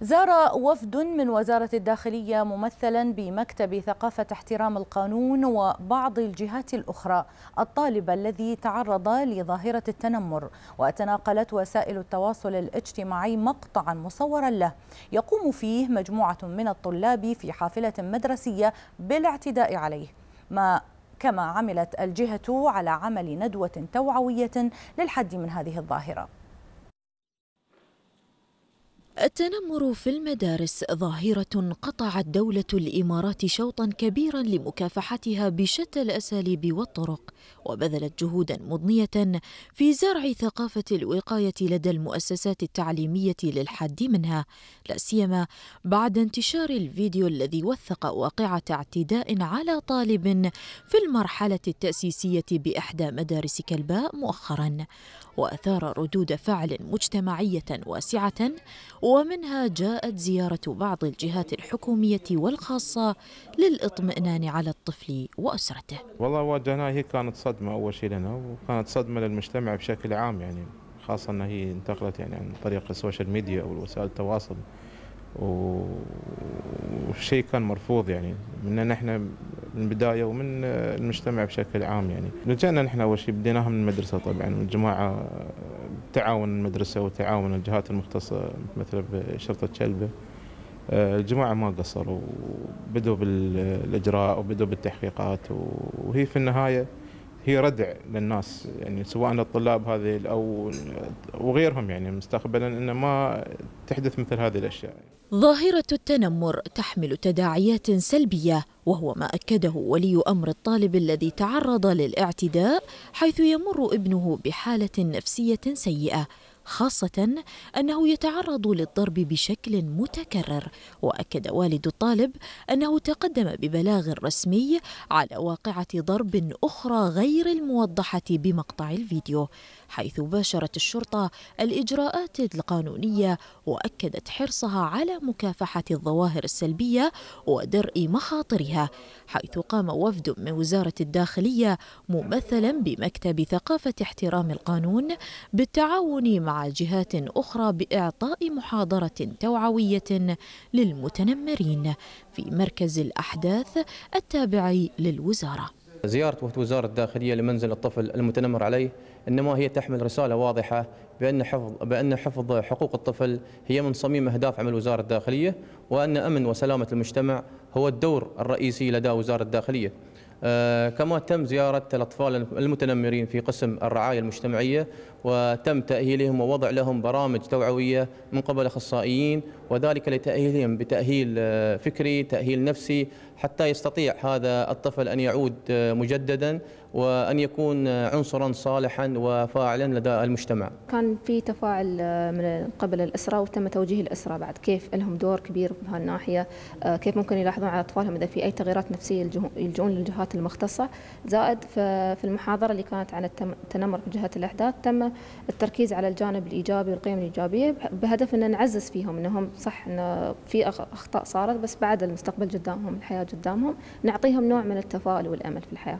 زار وفد من وزارة الداخلية ممثلا بمكتب ثقافة احترام القانون وبعض الجهات الأخرى الطالب الذي تعرض لظاهرة التنمر وتناقلت وسائل التواصل الاجتماعي مقطعا مصورا له يقوم فيه مجموعة من الطلاب في حافلة مدرسية بالاعتداء عليه ما كما عملت الجهة على عمل ندوة توعوية للحد من هذه الظاهرة التنمر في المدارس ظاهرة قطعت دولة الإمارات شوطا كبيرا لمكافحتها بشتى الأساليب والطرق وبذلت جهودا مضنية في زرع ثقافة الوقاية لدى المؤسسات التعليمية للحد منها لا سيما بعد انتشار الفيديو الذي وثق واقعة اعتداء على طالب في المرحلة التأسيسية بإحدى مدارس كلباء مؤخرا وأثار ردود فعل مجتمعية واسعة ومنها جاءت زيارة بعض الجهات الحكومية والخاصة للإطمئنان على الطفل وأسرته والله واجهناها هي كانت صدمة أول شيء لنا وكانت صدمة للمجتمع بشكل عام يعني خاصة أن هي انتقلت يعني عن طريق السوشيال ميديا أو وسائل التواصل وشيء كان مرفوض يعني مننا نحن من البدايه ومن المجتمع بشكل عام يعني لجأنا نحن اول شيء بديناها من المدرسه طبعا والجماعه تعاون المدرسة وتعاون الجهات المختصة مثل شرطة شلبة آه، الجماعة ما قصروا وبدوا بالإجراء وبدوا بالتحقيقات وهي في النهاية هي ردع للناس يعني سواء الطلاب هذه او وغيرهم يعني مستقبلا ان ما تحدث مثل هذه الاشياء. ظاهرة التنمر تحمل تداعيات سلبية وهو ما أكده ولي أمر الطالب الذي تعرض للاعتداء حيث يمر ابنه بحالة نفسية سيئة خاصة أنه يتعرض للضرب بشكل متكرر وأكد والد الطالب أنه تقدم ببلاغ رسمي على واقعة ضرب أخرى غير الموضحة بمقطع الفيديو حيث باشرت الشرطة الإجراءات القانونية وأكدت حرصها على مكافحة الظواهر السلبية ودرء مخاطرها حيث قام وفد من وزارة الداخلية ممثلا بمكتب ثقافة احترام القانون بالتعاون مع جهات أخرى بإعطاء محاضرة توعوية للمتنمرين في مركز الأحداث التابع للوزارة زيارة وزارة الداخلية لمنزل الطفل المتنمر عليه إنما هي تحمل رسالة واضحة بأن حفظ بأن حفظ حقوق الطفل هي من صميم أهداف عمل وزارة الداخلية وأن أمن وسلامة المجتمع هو الدور الرئيسي لدى وزارة الداخلية آه، كما تم زيارة الأطفال المتنمرين في قسم الرعاية المجتمعية وتم تأهيلهم ووضع لهم برامج توعوية من قبل أخصائيين وذلك لتأهيلهم بتأهيل آه، فكري تأهيل نفسي حتى يستطيع هذا الطفل أن يعود آه، مجددا وأن يكون عنصرا صالحا وفاعلا لدى المجتمع كان في تفاعل آه، من قبل الأسرة وتم توجيه الأسرة بعد كيف لهم دور كبير في هالناحية آه، كيف ممكن يلاحظون على أطفالهم إذا في أي تغييرات نفسية يلجؤون للجهات المختصة زائد في المحاضرة اللي كانت عن التنمر في جهة الأحداث تم التركيز على الجانب الإيجابي والقيم الإيجابية بهدف أن نعزز فيهم أنهم صح أن في أخطاء صارت بس بعد المستقبل قدامهم الحياة قدامهم نعطيهم نوع من التفاؤل والأمل في الحياة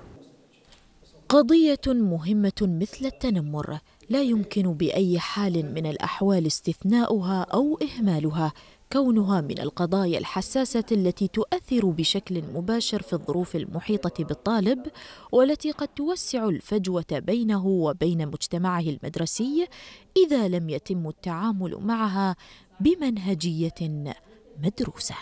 قضية مهمة مثل التنمر لا يمكن بأي حال من الأحوال استثناؤها أو إهمالها كونها من القضايا الحساسة التي تؤثر بشكل مباشر في الظروف المحيطة بالطالب والتي قد توسع الفجوة بينه وبين مجتمعه المدرسي إذا لم يتم التعامل معها بمنهجية مدروسه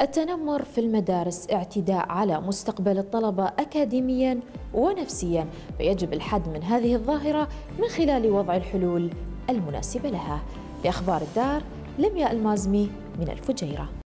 التنمر في المدارس اعتداء على مستقبل الطلبة أكاديميا ونفسيا فيجب الحد من هذه الظاهرة من خلال وضع الحلول المناسبة لها لأخبار الدار لمياء المازمي من الفجيره